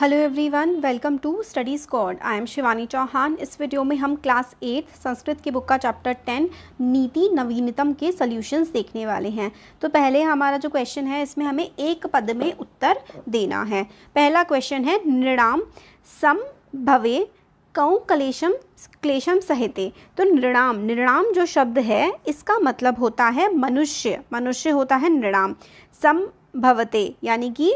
Hello everyone welcome to study squad I am Shivani Chauhan इस video में हम क्लास एट संस्कृत की बुक का चैप्टर टेन नीति नवीनतम के सॉल्यूशंस देखने वाले हैं तो पहले हमारा जो क्वेश्चन है इसमें हमें एक पद में उत्तर देना है पहला क्वेश्चन है नृणाम सम भवे कौ कलेशम क्लेशम सहिते तो नृणाम नृणाम जो शब्द है इसका मतलब होता है मनुष्य मनुष्य होता है नृणाम सम भवते यानी कि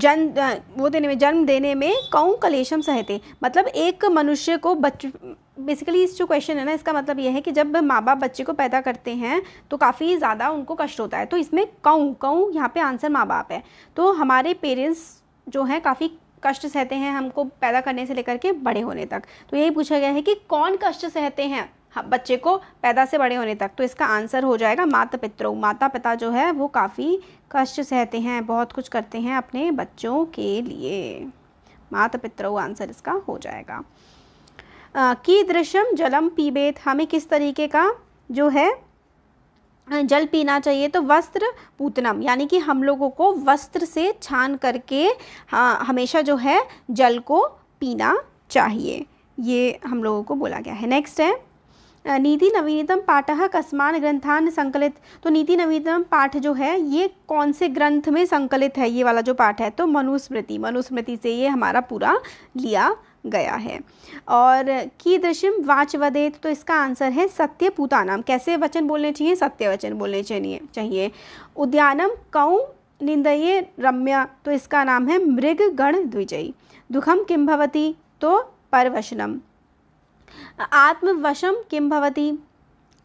जन्म वो देने में जन्म देने में कौन कलेशम सहते मतलब एक मनुष्य को बच बेसिकली इस जो क्वेश्चन है ना इसका मतलब यह है कि जब माँ बाप बच्चे को पैदा करते हैं तो काफ़ी ज़्यादा उनको कष्ट होता है तो इसमें कऊँ कऊँ यहाँ पे आंसर माँ बाप है तो हमारे पेरेंट्स जो हैं काफ़ी कष्ट सहते हैं हमको पैदा करने से लेकर के बड़े होने तक तो यही पूछा गया है कि कौन कष्ट सहते हैं हाँ, बच्चे को पैदा से बड़े होने तक तो इसका आंसर हो जाएगा माता पितरों माता पिता जो है वो काफ़ी कष्ट सहते हैं बहुत कुछ करते हैं अपने बच्चों के लिए माता पितरों आंसर इसका हो जाएगा की दृश्यम जलम पीबेत हमें किस तरीके का जो है जल पीना चाहिए तो वस्त्र पूतनम यानी कि हम लोगों को वस्त्र से छान करके हाँ, हमेशा जो है जल को पीना चाहिए ये हम लोगों को बोला गया है नेक्स्ट है नीति नवीनतम पाठ कस्मान ग्रंथान संकलित तो नीति नवीनतम पाठ जो है ये कौन से ग्रंथ में संकलित है ये वाला जो पाठ है तो मनुस्मृति मनुस्मृति से ये हमारा पूरा लिया गया है और कीदृशम वाच वदेत तो इसका आंसर है सत्य पूतानाम कैसे वचन बोलने चाहिए सत्य वचन बोलने चाहिए चाहिए उद्यानम कौ निंदये रम्य तो इसका नाम है मृग गण द्विजयी दुखम किम भवती तो परवशनम आत्मवशम किम भवती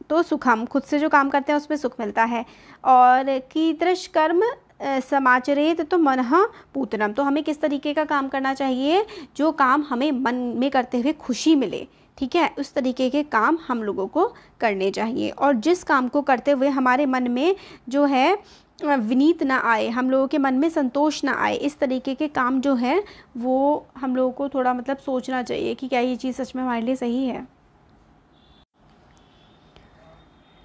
तो सुखम खुद से जो काम करते हैं उसमें सुख मिलता है और कीदृश कर्म समाचरेत तो मन पूतनम तो हमें किस तरीके का काम करना चाहिए जो काम हमें मन में करते हुए खुशी मिले ठीक है उस तरीके के काम हम लोगों को करने चाहिए और जिस काम को करते हुए हमारे मन में जो है विनीत ना आए हम लोगों के मन में संतोष ना आए इस तरीके के काम जो है वो हम लोगों को थोड़ा मतलब सोचना चाहिए कि क्या ये चीज़ सच में हमारे लिए सही है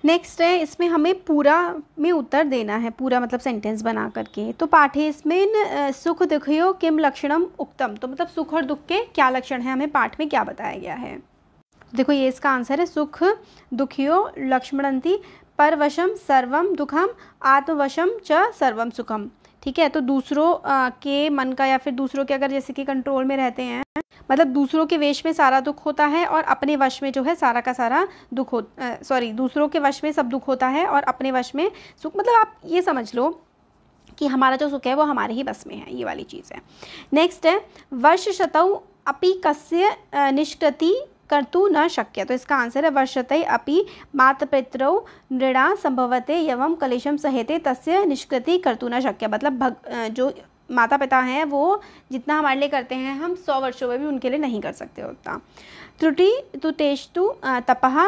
नेक्स्ट है इसमें हमें पूरा में उत्तर देना है पूरा मतलब सेंटेंस बना करके तो पाठे इसमें सुख दुखियो किम लक्षणम उक्तम तो मतलब सुख और दुख के क्या लक्षण है हमें पाठ में क्या बताया गया है देखो ये इसका आंसर है सुख दुखियो लक्ष्मणंती परवशम सर्वम दुखम आत्मवशम च सर्वम सुखम ठीक है तो दूसरों आ, के मन का या फिर दूसरों के अगर जैसे कि कंट्रोल में रहते हैं मतलब दूसरों के वेश में सारा दुख होता है और अपने वश में जो है सारा का सारा दुख हो सॉरी दूसरों के वश में सब दुख होता है और अपने वश में सुख मतलब आप ये समझ लो कि हमारा जो सुख है वो हमारे ही बस में है ये वाली चीज़ है नेक्स्ट है वर्ष शतऊ अपी कस्य निष्कृति कर्तु न शक्य तो इसका आंसर है वर्षतः अपि मातपितरौ नृणा संभवते एवं कलेशम सहेते तस्य निष्कृति कर्तु न शक्य मतलब भग जो माता पिता हैं वो जितना हमारे लिए करते हैं हम सौ वर्षों में भी उनके लिए नहीं कर सकते होता त्रुटि तु तेष्टु तपः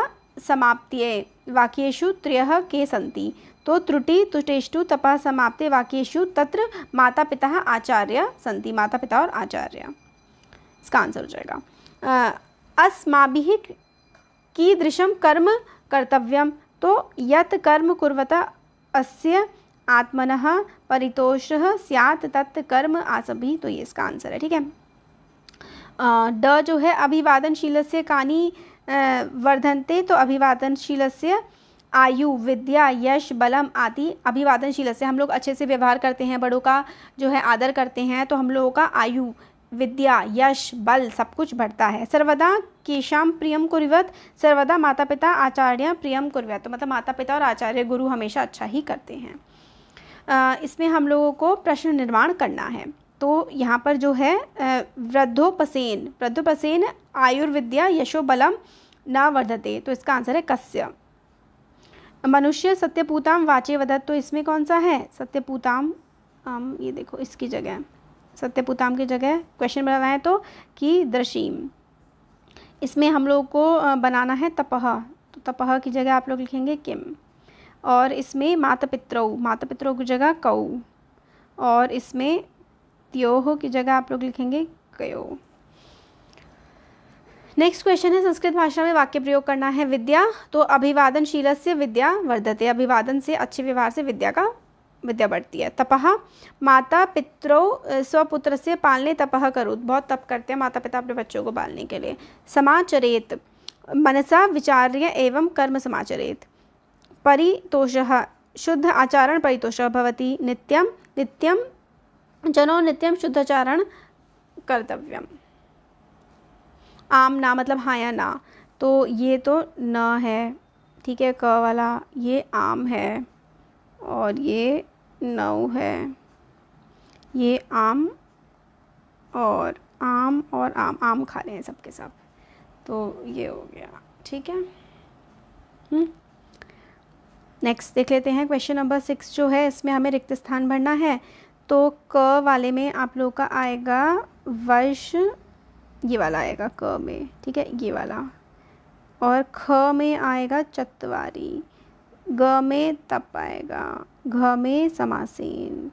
समाप्तिये वाक्येषु त्रिय के सन्ति तो त्रुटि तुटेष्टु तपः समाप्ते वाक्येषु तत्र माता पिता आचार्य सन्ति माता पिता और आचार्य इसका आंसर हो जाएगा अस्मा कीदृश कर्म कर्तव्य तो यत कर्म कुर्वता अस्य आत्मन परितोष सियात तत् कर्म आसभी तो ये इसका आंसर है ठीक है ड जो है अभिवादनशील से कानी वर्धनते तो अभिवादनशील से आयु विद्या यश बलम आदि अभिवादनशील से हम लोग अच्छे से व्यवहार करते हैं बड़ों का जो है आदर करते हैं तो हम लोगों का आयु विद्या यश बल सब कुछ बढ़ता है सर्वदा केशाम प्रियम कुर्वत सर्वदा माता पिता आचार्य प्रियम कुर्वत तो मतलब माता पिता और आचार्य गुरु हमेशा अच्छा ही करते हैं इसमें हम लोगों को प्रश्न निर्माण करना है तो यहाँ पर जो है वृद्धोपसेन वृद्धोपसेन आयुर्विद्या यशोबलम न वर्धते तो इसका आंसर है कस्य मनुष्य सत्यपूताम वाचे वधत तो इसमें कौन सा है सत्यपूताम ये देखो इसकी जगह सत्यपुताम की जगह क्वेश्चन बनाना है तो कि दृशीम इसमें हम लोग को बनाना है तपह तो तपह की जगह आप लोग लिखेंगे किम और इसमें माता पित्रऊ माता पित्रऊ की जगह कऊ और इसमें त्योह की जगह आप लोग लिखेंगे कयो नेक्स्ट क्वेश्चन है संस्कृत भाषा में वाक्य प्रयोग करना है विद्या तो अभिवादन से विद्या वर्धते अभिवादन से अच्छे व्यवहार से विद्या का विद्यावर्ती है तपह माता पितरौ स्वपुत्र से पालने तपह करो बहुत तप करते हैं माता पिता अपने बच्चों को पालने के लिए समाचरेत मनसा विचार्य एवं कर्म समाचरेत परितोष शुद्ध आचरण परितोष भवती नित्यम नित्यम जनो नित्यम शुद्धाचारण कर्तव्यम आम ना मतलब हाँ या ना तो ये तो न है ठीक है क वाला ये आम है और ये नौ है ये आम और आम और आम आम खा रहे हैं सबके सब तो ये हो गया ठीक है नेक्स्ट हम्म। देख लेते हैं क्वेश्चन नंबर सिक्स जो है इसमें हमें रिक्त स्थान भरना है तो क वाले में आप लोगों का आएगा वर्ष ये वाला आएगा क में ठीक है ये वाला और ख में आएगा चतवारी ग में तप आएगा घ में समासीन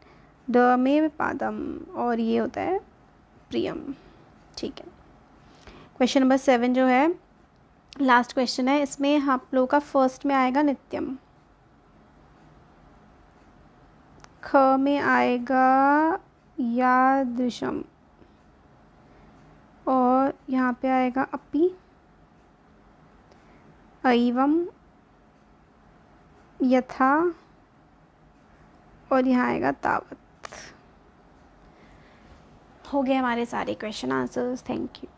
ड में पादम और ये होता है प्रियम ठीक है क्वेश्चन नंबर सेवन जो है लास्ट क्वेश्चन है इसमें आप हाँ लोगों का फर्स्ट में आएगा नित्यम ख में आएगा यादृशम और यहाँ पे आएगा अपी एवम यथा और यहाँ आएगा तावत हो गए हमारे सारे क्वेश्चन आंसर्स थैंक यू